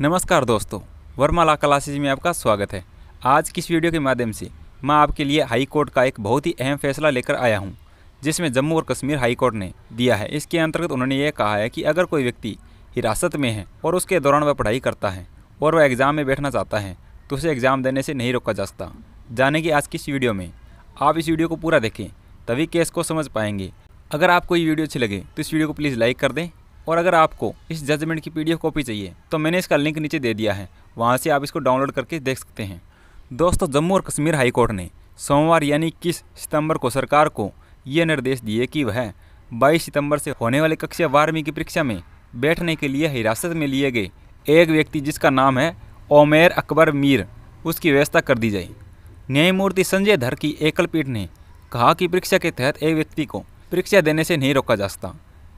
नमस्कार दोस्तों वर्मा ला क्लासेज में आपका स्वागत है आज किस वीडियो के माध्यम से मैं आपके लिए हाई कोर्ट का एक बहुत ही अहम फैसला लेकर आया हूं जिसमें जम्मू और कश्मीर हाई कोर्ट ने दिया है इसके अंतर्गत उन्होंने यह कहा है कि अगर कोई व्यक्ति हिरासत में है और उसके दौरान वह पढ़ाई करता है और वह एग्ज़ाम में बैठना चाहता है तो उसे एग्ज़ाम देने से नहीं रोका जा सकता जाने की आज किस वीडियो में आप इस वीडियो को पूरा देखें तभी केस को समझ पाएंगे अगर आपको ये वीडियो अच्छी लगे तो इस वीडियो को प्लीज़ लाइक कर दें और अगर आपको इस जजमेंट की पीडीएफ कॉपी चाहिए तो मैंने इसका लिंक नीचे दे दिया है वहाँ से आप इसको डाउनलोड करके देख सकते हैं दोस्तों जम्मू और कश्मीर हाईकोर्ट ने सोमवार यानी इक्कीस सितंबर को सरकार को ये निर्देश दिए कि वह बाईस सितंबर से होने वाली कक्षा बारहवीं की परीक्षा में बैठने के लिए हिरासत में लिए गए एक व्यक्ति जिसका नाम है ओमेर अकबर मीर उसकी व्यवस्था कर दी जाए न्यायमूर्ति संजय धर की एकल पीठ ने कहा कि परीक्षा के तहत एक व्यक्ति को परीक्षा देने से नहीं रोका जा सकता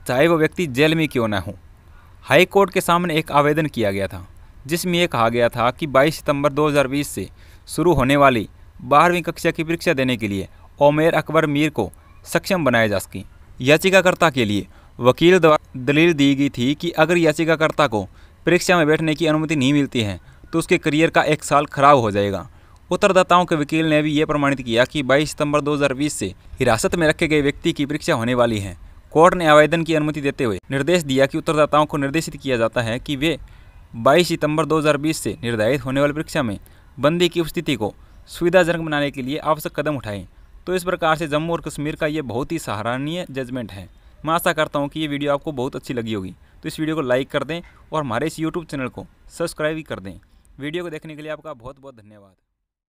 चाहे वो व्यक्ति जेल में क्यों ना हो हाई कोर्ट के सामने एक आवेदन किया गया था जिसमें यह कहा गया था कि 22 सितंबर 2020 से शुरू होने वाली बारहवीं कक्षा की परीक्षा देने के लिए ओमेर अकबर मीर को सक्षम बनाया जा सके याचिकाकर्ता के लिए वकील द्वारा दलील दी गई थी कि अगर याचिकाकर्ता को परीक्षा में बैठने की अनुमति नहीं मिलती है तो उसके करियर का एक साल खराब हो जाएगा उत्तरदाताओं के वकील ने भी ये प्रमाणित किया कि 22 सितंबर 2020 से हिरासत में रखे गए व्यक्ति की परीक्षा होने वाली है कोर्ट ने आवेदन की अनुमति देते हुए निर्देश दिया कि उत्तरदाताओं को निर्देशित किया जाता है कि वे 22 सितंबर 2020 से निर्धारित होने वाली परीक्षा में बंदी की उपस्थिति को सुविधाजनक बनाने के लिए आवश्यक कदम उठाएं तो इस प्रकार से जम्मू और कश्मीर का ये बहुत ही सराहनीय जजमेंट है मैं आशा करता हूँ कि ये वीडियो आपको बहुत अच्छी लगी होगी तो इस वीडियो को लाइक कर दें और हमारे इस यूट्यूब चैनल को सब्सक्राइब भी कर दें वीडियो को देखने के लिए आपका बहुत बहुत धन्यवाद